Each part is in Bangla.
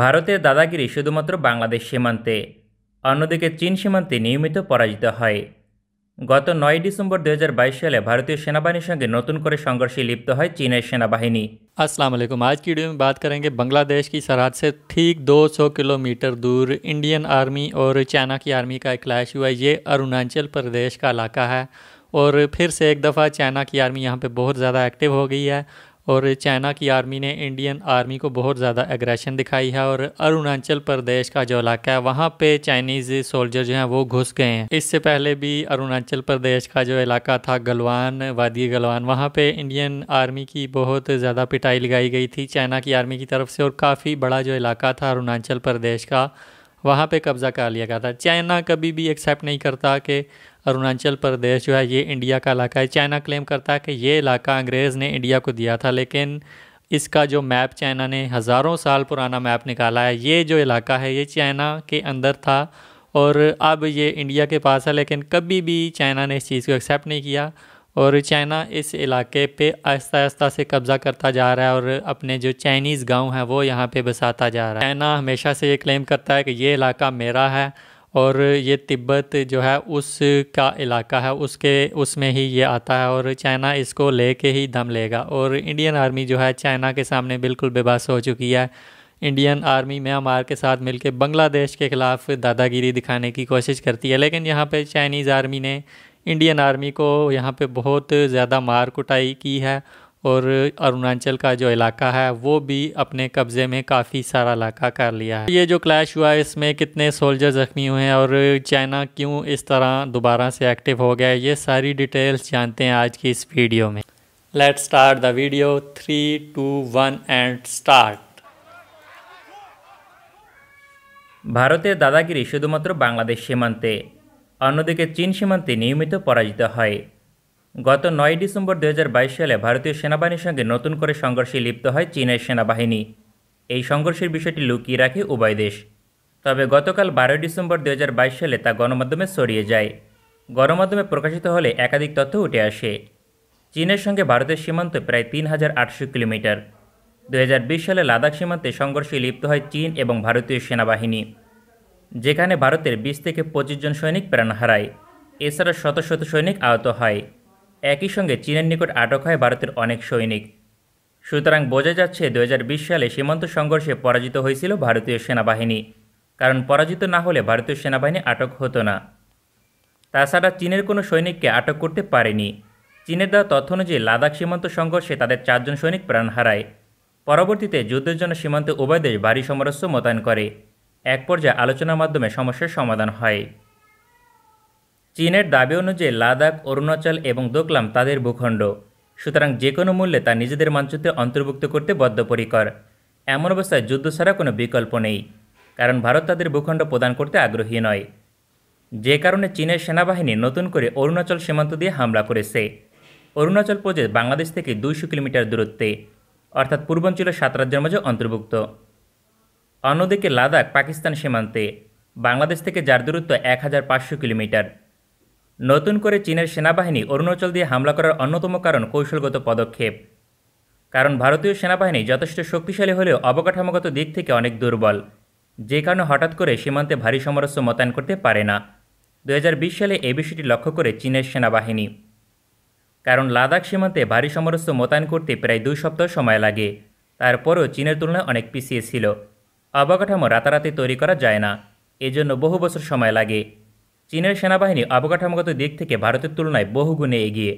ভারতের बांग्लादेश শুধুমাত্র বাংলাদেশ चीन অন্যদিকে नियमित पराजित है गत नौ গত दो हजार बाईस साले भारतीय সেনাবাহিনীর संगे নতুন कर সংঘর্ষে लिप्त है চীনের সেনাবাহিনী अस्सलाम वालेकुम आज की वीडियो में बात करेंगे बांग्लादेश की सरहद से ठीक 200 किलोमीटर दूर इंडियन आर्मी और चाइना की आर्मी का क्लैश हुआ ये अरुणाचल प्रदेश का इलाका है और फिर से एक दफ़ा चाइना की आर्मी यहाँ पे बहुत ज़्यादा एक्टिव हो गई है और चाइना की आर्मी ने इंडियन आर्मी को बहुत ज़्यादा एग्रेशन दिखाई है और अरुणाचल प्रदेश का जो इलाका है वहाँ पे चाइनीज़ सोल्जर जो हैं वो घुस गए हैं इससे पहले भी अरुणाचल प्रदेश का जो इलाका था गलवान वादी गलवान वहाँ पे इंडियन आर्मी की बहुत ज़्यादा पिटाई लगाई गई थी चाइना की आर्मी की तरफ से और काफ़ी बड़ा जो इलाका था अरुणाचल प्रदेश का वहाँ पे कब्ज़ा कर लिया गया था चाइना कभी भी एक्सेप्ट नहीं करता कि अरुणाचल प्रदेश जो है ये इंडिया का इलाका है चाइना क्लेम करता है कि ये इलाका अंग्रेज़ ने इंडिया को दिया था लेकिन इसका जो मैप चाइना ने हज़ारों साल पुराना मैप निकाला है ये जो इलाका है ये चाइना के अंदर था और अब ये इंडिया के पास है लेकिन कभी भी चाइना ने इस चीज़ को एक्सेप्ट नहीं किया और चाइना इस इलाके पे आहिस्ता आहिस्ता से कब्ज़ा करता जा रहा है और अपने जो चाइनीज़ गांव हैं वो यहाँ पे बसाता जा रहा है चाइना हमेशा से ये क्लेम करता है कि ये इलाका मेरा है और ये तिब्बत जो है उसका इलाका है उसके उसमें ही ये आता है और चाइना इसको ले के ही दम लेगा और इंडियन आर्मी जो है चाइना के सामने बिल्कुल बेबस हो चुकी है इंडियन आर्मी म्यांमार के साथ मिलकर बांग्लादेश के ख़िलाफ़ दादागिरी दिखाने की कोशिश करती है लेकिन यहाँ पे चाइनीज़ आर्मी ने इंडियन आर्मी को यहाँ पे बहुत ज़्यादा मार कुटाई की है और अरुणाचल का जो इलाका है वो भी अपने कब्ज़े में काफ़ी सारा इलाका कर लिया है ये जो क्लैश हुआ इसमें कितने सोल्जर ज़ख्मी हुए हैं और चाइना क्यों इस तरह दोबारा से एक्टिव हो गया ये सारी डिटेल्स जानते हैं आज की इस वीडियो में let start the video three two one and start ভারতের দাদাগিরি শুধুমাত্র বাংলাদেশ সীমান্তে অন্যদিকে চীন সীমান্তে নিয়মিত পরাজিত হয় গত নয় ডিসেম্বর দু সালে ভারতীয় সেনাবাহিনীর সঙ্গে নতুন করে সংঘর্ষে লিপ্ত হয় চীনের সেনাবাহিনী এই সংঘর্ষের বিষয়টি লুকিয়ে রাখে উভয় দেশ তবে গতকাল বারোই ডিসেম্বর দু সালে তা গণমাধ্যমে সরিয়ে যায় গণমাধ্যমে প্রকাশিত হলে একাধিক তথ্য উঠে আসে চীনের সঙ্গে ভারতের সীমান্ত প্রায় তিন হাজার আটশো কিলোমিটার দু সালে লাদাখ সীমান্তে সংঘর্ষে লিপ্ত হয় চীন এবং ভারতীয় সেনাবাহিনী যেখানে ভারতের বিশ থেকে পঁচিশ জন সৈনিক প্রাণ হারায় এছাড়া শত শত সৈনিক আহত হয় একই সঙ্গে চীনের নিকট আটক হয় ভারতের অনেক সৈনিক সুতরাং বোঝা যাচ্ছে দু সালে সীমান্ত সংঘর্ষে পরাজিত হয়েছিল ভারতীয় সেনাবাহিনী কারণ পরাজিত না হলে ভারতীয় সেনাবাহিনী আটক হতো না তাছাড়া চীনের কোনো সৈনিককে আটক করতে পারেনি চীনের দেওয়া তথ্য অনুযায়ী লাদাখ সীমান্ত সংঘর্ষে তাদের চারজন সৈনিক প্রাণ হারায় পরবর্তীতে যুদ্ধের জন্য সীমান্তে উভয় দেশ ভারী সমরস্য মোতায়েন করে এক পর্যায়ে আলোচনার মাধ্যমে সমস্যার সমাধান হয় চীনের দাবি অনুযায়ী লাদাখ অরুণাচল এবং দোকলাম তাদের ভূখণ্ড সুতরাং যে কোনো মূল্যে তা নিজেদের মানচিত্রে অন্তর্ভুক্ত করতে বদ্ধপরিকর এমন অবস্থায় যুদ্ধ ছাড়া কোনো বিকল্প নেই কারণ ভারত তাদের ভূখণ্ড প্রদান করতে আগ্রহী নয় যে কারণে চীনের সেনাবাহিনী নতুন করে অরুণাচল সীমান্ত দিয়ে হামলা করেছে অরুণাচল প্রদেশ বাংলাদেশ থেকে দুইশো কিলোমিটার দূরত্বে অর্থাৎ পূর্বাঞ্চল সাত রাজ্যের মাঝে অন্তর্ভুক্ত অন্যদিকে লাদাখ পাকিস্তান সীমান্তে বাংলাদেশ থেকে যার দূরত্ব এক হাজার পাঁচশো কিলোমিটার নতুন করে চীনের সেনাবাহিনী অরুণাচল দিয়ে হামলা করার অন্যতম কারণ কৌশলগত পদক্ষেপ কারণ ভারতীয় সেনাবাহিনী যথেষ্ট শক্তিশালী হলেও অবকাঠামোগত দিক থেকে অনেক দুর্বল যে কারণে হঠাৎ করে সীমান্তে ভারী সমরস্য মোতায়েন করতে পারে না দু সালে এই বিষয়টি লক্ষ্য করে চীনের সেনাবাহিনী কারণ লাদাখ সীমান্তে ভারী সমরস্য মোতায়েন করতে প্রায় দুই সপ্তাহ সময় লাগে তারপরও চীনের তুলনায় অনেক পিছিয়ে ছিল অবকাঠামো রাতারাতি তৈরি করা যায় না এজন্য বহু বছর সময় লাগে চীনের সেনাবাহিনী অবকাঠামোগত দিক থেকে ভারতের তুলনায় বহুগুণে এগিয়ে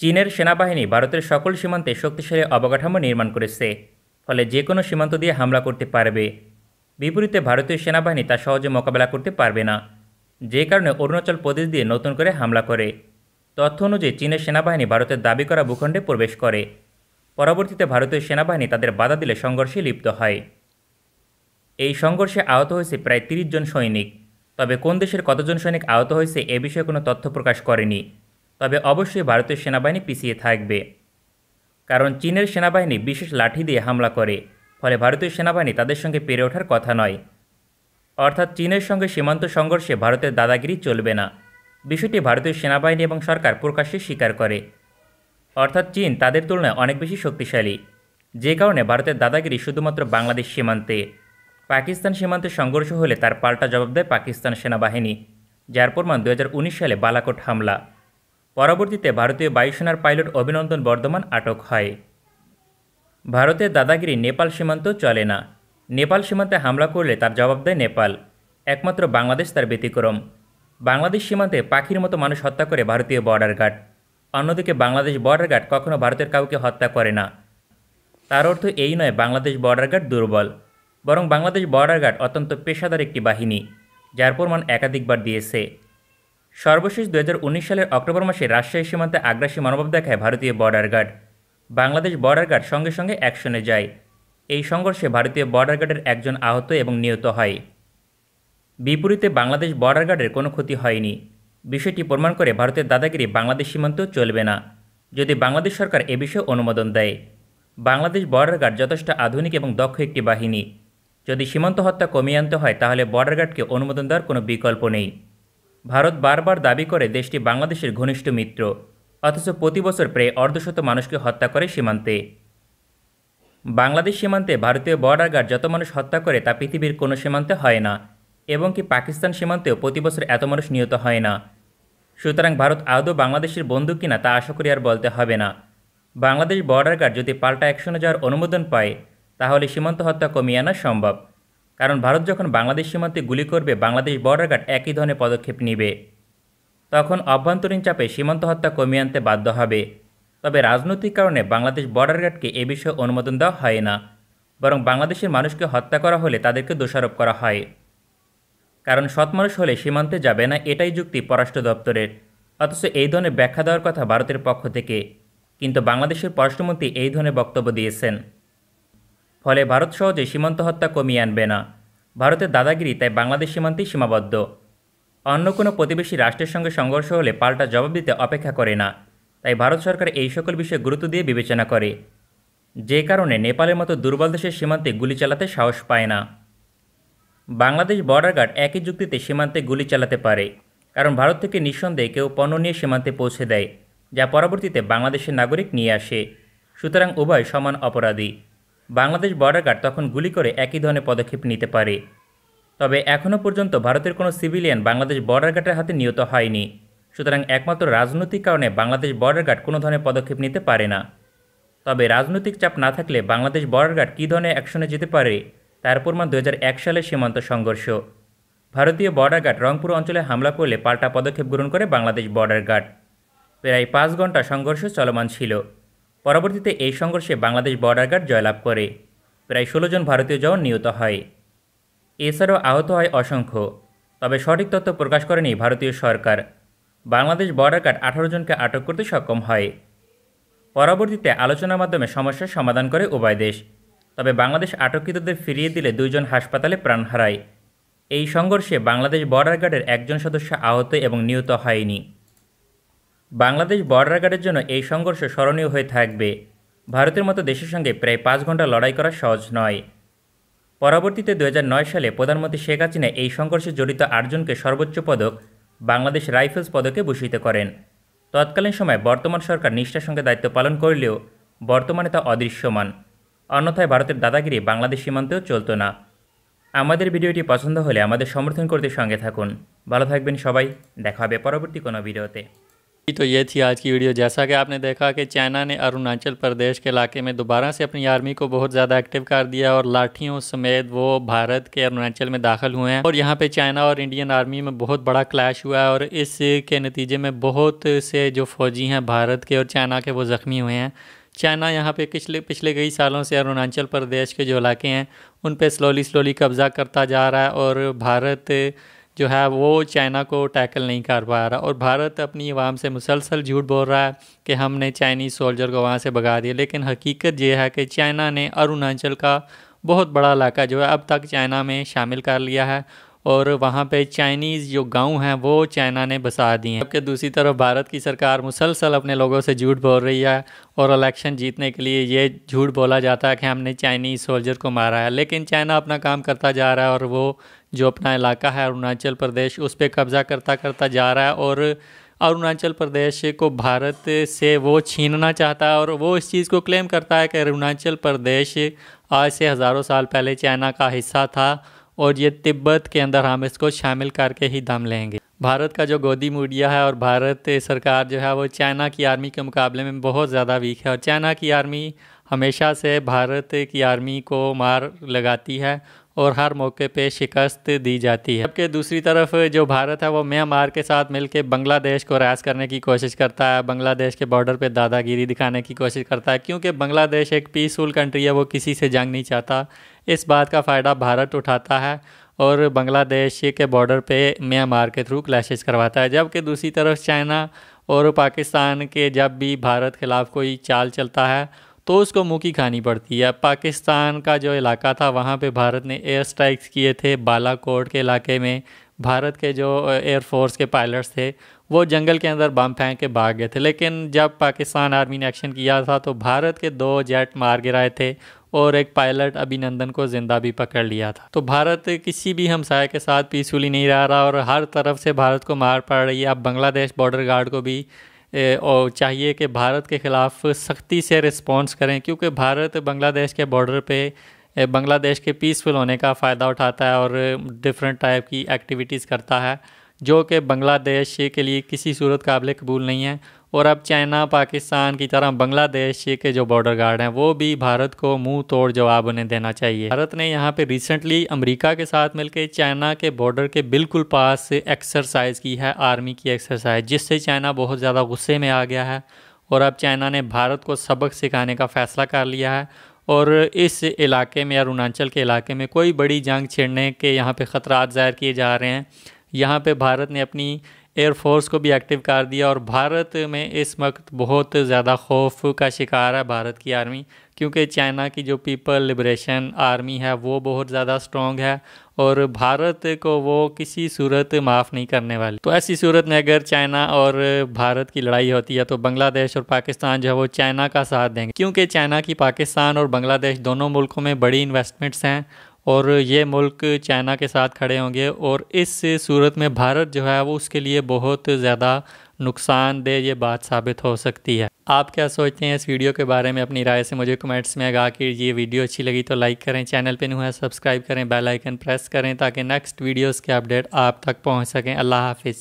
চীনের সেনাবাহিনী ভারতের সকল সীমান্তে শক্তিশালী অবকাঠামো নির্মাণ করেছে ফলে যে কোনো সীমান্ত দিয়ে হামলা করতে পারবে বিপরীতে ভারতীয় সেনাবাহিনী তা সহজে মোকাবেলা করতে পারবে না যে কারণে অরুণাচল প্রদেশ দিয়ে নতুন করে হামলা করে তথ্য অনুযায়ী চীনের সেনাবাহিনী ভারতের দাবি করা ভূখণ্ডে প্রবেশ করে পরবর্তীতে ভারতীয় সেনাবাহিনী তাদের বাধা দিলে সংঘর্ষে লিপ্ত হয় এই সংঘর্ষে আহত হয়েছে প্রায় তিরিশ জন সৈনিক তবে কোন দেশের কতজন সৈনিক আহত হয়েছে এ বিষয়ে কোনো তথ্য প্রকাশ করেনি তবে অবশ্যই ভারতের সেনাবাহিনী পিছিয়ে থাকবে কারণ চীনের সেনাবাহিনী বিশেষ লাঠি দিয়ে হামলা করে ফলে ভারতীয় সেনাবাহিনী তাদের সঙ্গে পেরে ওঠার কথা নয় অর্থাৎ চীনের সঙ্গে সীমান্ত সংঘর্ষে ভারতের দাদাগিরি চলবে না বিষয়টি ভারতীয় সেনাবাহিনী এবং সরকার প্রকাশ্যে স্বীকার করে অর্থাৎ চীন তাদের তুলনায় অনেক বেশি শক্তিশালী যে কারণে ভারতের দাদাগিরি শুধুমাত্র বাংলাদেশ সীমান্তে পাকিস্তান সীমান্তে সংঘর্ষ হলে তার পাল্টা জবাব দেয় পাকিস্তান সেনাবাহিনী যার প্রমাণ দু সালে বালাকোট হামলা পরবর্তীতে ভারতীয় বায়ুসেনার পাইলট অভিনন্দন বর্ধমান আটক হয় ভারতের দাদাগিরি নেপাল সীমান্ত চলে না নেপাল সীমান্তে হামলা করলে তার জবাব দেয় নেপাল একমাত্র বাংলাদেশ তার ব্যতিক্রম বাংলাদেশ সীমান্তে পাখির মতো মানুষ হত্যা করে ভারতীয় বর্ডার গার্ড অন্যদিকে বাংলাদেশ বর্ডার গার্ড কখনও ভারতের কাউকে হত্যা করে না তার অর্থ এই নয় বাংলাদেশ বর্ডার গার্ড দুর্বল বরং বাংলাদেশ বর্ডার গার্ড অত্যন্ত পেশাদার একটি বাহিনী যার প্রমাণ একাধিকবার দিয়েছে সর্বশেষ দু সালের অক্টোবর মাসে রাজশাহী সীমান্তে আগ্রাসী মনোভাব দেখায় ভারতীয় border guard Bangladesh border guard সঙ্গে সঙ্গে অ্যাকশনে যায় এই সংঘর্ষে ভারতীয় বর্ডার গার্ডের একজন আহত এবং নিহত হয় বিপরীতে বাংলাদেশ বর্ডার গার্ডের কোনো ক্ষতি হয়নি বিষয়টি প্রমাণ করে ভারতের দাদাগিরি বাংলাদেশ সীমান্তেও চলবে না যদি বাংলাদেশ সরকার এ বিষয়ে অনুমোদন দেয় বাংলাদেশ বর্ডার গার্ড যথেষ্ট আধুনিক এবং দক্ষ একটি বাহিনী যদি সীমান্ত হত্যা কমিয়ে আনতে হয় তাহলে বর্ডার গার্ডকে অনুমোদন দেওয়ার কোনো বিকল্প নেই ভারত বারবার দাবি করে দেশটি বাংলাদেশের ঘনিষ্ঠ মিত্র অথচ প্রতি বছর প্রায় অর্ধশত মানুষকে হত্যা করে সীমান্তে বাংলাদেশ সীমান্তে ভারতীয় বর্ডার গার্ড যত মানুষ হত্যা করে তা পৃথিবীর কোনো সীমান্তে হয় না এবং কি পাকিস্তান সীমান্তেও প্রতি বছর এত মানুষ নিহত হয় না সুতরাং ভারত আদৌ বাংলাদেশের বন্ধু কিনা তা আশা করি আর বলতে হবে না বাংলাদেশ বর্ডার গার্ড যদি পাল্টা অ্যাকশনে যাওয়ার অনুমোদন পায় তাহলে সীমান্ত হত্যা কমিয়ে আনা সম্ভব কারণ ভারত যখন বাংলাদেশ সীমান্তে গুলি করবে বাংলাদেশ বর্ডার গার্ড একই ধরনের পদক্ষেপ নেবে তখন অভ্যন্তরীণ চাপে সীমান্ত হত্যা কমিয়ে আনতে বাধ্য হবে তবে রাজনৈতিক কারণে বাংলাদেশ বর্ডার গার্ডকে এ বিষয়ে অনুমোদন দেওয়া হয় না বরং বাংলাদেশের মানুষকে হত্যা করা হলে তাদেরকে দোষারোপ করা হয় কারণ সৎ মানুষ হলে সীমান্তে যাবে না এটাই যুক্তি পররাষ্ট্র দপ্তরের অথচ এই ধরনের ব্যাখ্যা দেওয়ার কথা ভারতের পক্ষ থেকে কিন্তু বাংলাদেশের পররাষ্ট্রমন্ত্রী এই ধরনের বক্তব্য দিয়েছেন ফলে ভারত সহজে সীমান্ত হত্যা কমিয়ে আনবে না ভারতের দাদাগিরি তাই বাংলাদেশ সীমান্তেই সীমাবদ্ধ অন্য কোনো প্রতিবেশী রাষ্ট্রের সঙ্গে সংঘর্ষ হলে পাল্টা জবাব দিতে অপেক্ষা করে না তাই ভারত সরকার এই সকল বিষয়ে গুরুত্ব দিয়ে বিবেচনা করে যে কারণে নেপালের মতো দুর্বল দেশের সীমান্তে গুলি চালাতে সাহস পায় না বাংলাদেশ বর্ডার গার্ড একই যুক্তিতে সীমান্তে গুলি চালাতে পারে কারণ ভারত থেকে নিঃসন্দেহে কেউ পণ্য নিয়ে সীমান্তে পৌঁছে দেয় যা পরবর্তীতে বাংলাদেশের নাগরিক নিয়ে আসে সুতরাং উভয় সমান অপরাধী বাংলাদেশ বর্ডার গার্ড তখন গুলি করে একই ধরনের পদক্ষেপ নিতে পারে তবে এখনও পর্যন্ত ভারতের কোনো সিভিলিয়ান বাংলাদেশ বর্ডার গার্ডের হাতে নিহত হয়নি সুতরাং একমাত্র রাজনৈতিক কারণে বাংলাদেশ বর্ডার গার্ড কোনো ধরনের পদক্ষেপ নিতে পারে না তবে রাজনৈতিক চাপ না থাকলে বাংলাদেশ বর্ডার গার্ড কী ধরনের অ্যাকশনে যেতে পারে তার প্রমাণ দু সালের সীমান্ত সংঘর্ষ ভারতীয় বর্ডার গার্ড রংপুর অঞ্চলে হামলা করলে পাল্টা পদক্ষেপ গ্রহণ করে বাংলাদেশ বর্ডার গার্ড প্রায় পাঁচ ঘন্টা সংঘর্ষ চলমান ছিল পরবর্তীতে এই সংঘর্ষে বাংলাদেশ বর্ডার গার্ড জয়লাভ করে প্রায় ষোলো জন ভারতীয় জওয়ান নিহত হয় এছাড়াও আহত হয় অসংখ্য তবে সঠিক তথ্য প্রকাশ করেনি ভারতীয় সরকার বাংলাদেশ বর্ডার গার্ড আঠারো জনকে আটক করতে সক্ষম হয় পরবর্তীতে আলোচনার মাধ্যমে সমস্যার সমাধান করে উভয় দেশ তবে বাংলাদেশ আটককৃতদের ফিরিয়ে দিলে দুইজন হাসপাতালে প্রাণ হারায় এই সংঘর্ষে বাংলাদেশ বর্ডার গার্ডের একজন সদস্য আহত এবং নিহত হয়নি বাংলাদেশ বর্ডার গার্ডের জন্য এই সংঘর্ষ স্মরণীয় হয়ে থাকবে ভারতের মতো দেশের সঙ্গে প্রায় পাঁচ ঘন্টা লড়াই করা সহজ নয় পরবর্তীতে দু সালে প্রধানমন্ত্রী শেখ হাসিনা এই সংঘর্ষে জড়িত আটজনকে সর্বোচ্চ পদক বাংলাদেশ রাইফেলস পদকে ভূষিত করেন তৎকালীন সময় বর্তমান সরকার নিষ্ঠার সঙ্গে দায়িত্ব পালন করলেও বর্তমানে তা অদৃশ্যমান অন্যথায় ভারতের দাদাগিরি বাংলাদেশ সীমান্তেও চলত না আমাদের ভিডিওটি পছন্দ হলে আমাদের সমর্থন করতে সঙ্গে থাকুন ভালো থাকবেন সবাই দেখা হবে পরবর্তী কোনো ভিডিওতে तो ये थी आज की वीडियो जैसा कि आपने देखा कि चाइना ने अरुणाचल प्रदेश के इलाके में दोबारा से अपनी आर्मी को बहुत ज़्यादा एक्टिव कर दिया और लाठियों समेत वो भारत के अरुणाचल में दाखिल हुए हैं और यहाँ पे चाइना और इंडियन आर्मी में बहुत बड़ा क्लैश हुआ है और इसके नतीजे में बहुत से जो फौजी हैं भारत के और चाइना के वो ज़ख्मी हुए हैं चाइना यहाँ पे पिछले पिछले कई सालों से अरुणाचल प्रदेश के जो इलाके हैं उन पर स्लोली स्लोली कब्ज़ा करता जा रहा है और भारत जो है वो चाइना को टैकल नहीं कर पा रहा और भारत अपनी आवाम से मुसलसल झूठ बोल रहा है कि हमने चाइनीज़ सोल्जर को वहाँ से भगा दिया लेकिन हकीकत यह है कि चाइना ने अरुणाचल का बहुत बड़ा इलाका जो है अब तक चाइना में शामिल कर लिया है और वहाँ पे चाइनीज़ जो गांव हैं वो चाइना ने बसा दिए हैं जबकि दूसरी तरफ भारत की सरकार मुसलसल अपने लोगों से झूठ बोल रही है और इलेक्शन जीतने के लिए ये झूठ बोला जाता है कि हमने चाइनीज़ सोल्जर को मारा है लेकिन चाइना अपना काम करता जा रहा है और वो जो अपना इलाका है अरुणाचल प्रदेश उस पर कब्ज़ा करता करता जा रहा है और अरुणाचल प्रदेश को भारत से वो छीनना चाहता है और वो इस चीज़ को क्लेम करता है कि अरुणाचल प्रदेश आज से हज़ारों साल पहले चाइना का हिस्सा था और ये तिब्बत के अंदर हम इसको शामिल करके ही दम लेंगे भारत का जो गोदी मीडिया है और भारत सरकार जो है वो चाइना की आर्मी के मुकाबले में बहुत ज़्यादा वीक है और चाइना की आर्मी हमेशा से भारत की आर्मी को मार लगाती है और हर मौके पे शिकस्त दी जाती है जबकि दूसरी तरफ जो भारत है वो म्यांमार के साथ मिलकर बांग्लादेश को रास करने की कोशिश करता है बांग्लादेश के बॉर्डर पे दादागिरी दिखाने की कोशिश करता है क्योंकि बांग्लादेश एक पीसफुल कंट्री है वो किसी से जंग नहीं चाहता इस बात का फ़ायदा भारत उठाता है और बांग्लादेश के बॉर्डर पर म्यांमार के थ्रू क्लैशेज करवाता है जबकि दूसरी तरफ चाइना और पाकिस्तान के जब भी भारत खिलाफ कोई चाल चलता है तो उसको मुँह की खानी पड़ती है पाकिस्तान का जो इलाका था वहाँ पे भारत ने एयर स्ट्राइक्स किए थे बालाकोट के इलाके में भारत के जो एयरफोर्स के पायलट्स थे वो जंगल के अंदर बम फेंक के भाग गए थे लेकिन जब पाकिस्तान आर्मी ने एक्शन किया था तो भारत के दो जेट मार गिराए थे और एक पायलट अभिनंदन को ज़िंदा भी पकड़ लिया था तो भारत किसी भी हमसाय के साथ पीसफुली नहीं रह रहा और हर तरफ से भारत को मार पड़ रही है अब बांग्लादेश बॉर्डर गार्ड को भी और चाहिए कि भारत के ख़िलाफ़ सख्ती से रिस्पॉन्स करें क्योंकि भारत बांग्लादेश के बॉर्डर पे बांग्लादेश के पीसफुल होने का फ़ायदा उठाता है और डिफरेंट टाइप की एक्टिविटीज़ करता है जो कि बांग्लादेश के लिए किसी सूरत काबिल कबूल नहीं है और अब चाइना पाकिस्तान की तरह बांग्लादेश के जो बॉर्डर गार्ड हैं वो भी भारत को मुंह तोड़ जवाब उन्हें देना चाहिए भारत ने यहाँ पे रिसेंटली अमेरिका के साथ मिलकर चाइना के बॉर्डर के बिल्कुल पास एक्सरसाइज की है आर्मी की एक्सरसाइज जिससे चाइना बहुत ज़्यादा गुस्से में आ गया है और अब चाइना ने भारत को सबक सिखाने का फ़ैसला कर लिया है और इस इलाके में अरुणाचल के इलाके में कोई बड़ी जंग छेड़ने के यहाँ पे ख़तरा ज़ाहिर किए जा रहे हैं यहाँ पे भारत ने अपनी एयरफोर्स को भी एक्टिव कर दिया और भारत में इस वक्त बहुत ज़्यादा खौफ का शिकार है भारत की आर्मी क्योंकि चाइना की जो पीपल लिब्रेशन आर्मी है वो बहुत ज़्यादा स्ट्रॉन्ग है और भारत को वो किसी सूरत माफ़ नहीं करने वाली तो ऐसी सूरत में अगर चाइना और भारत की लड़ाई होती है तो बांग्लादेश और पाकिस्तान जो है वो चाइना का साथ देंगे क्योंकि चाइना की पाकिस्तान और बांग्लादेश दोनों मुल्कों में बड़ी इन्वेस्टमेंट्स हैं और ये मुल्क चाइना के साथ खड़े होंगे और इस सूरत में भारत जो है वो उसके लिए बहुत ज़्यादा नुकसानदेह ये बात साबित हो सकती है आप क्या सोचते हैं इस वीडियो के बारे में अपनी राय से मुझे कमेंट्स में आगा कि ये वीडियो अच्छी लगी तो लाइक करें चैनल पे नुआ सब्सक्राइब करें बेल आइकन प्रेस करें ताकि नेक्स्ट वीडियोस के अपडेट आप तक पहुंच सकें अल्लाह हाफिज़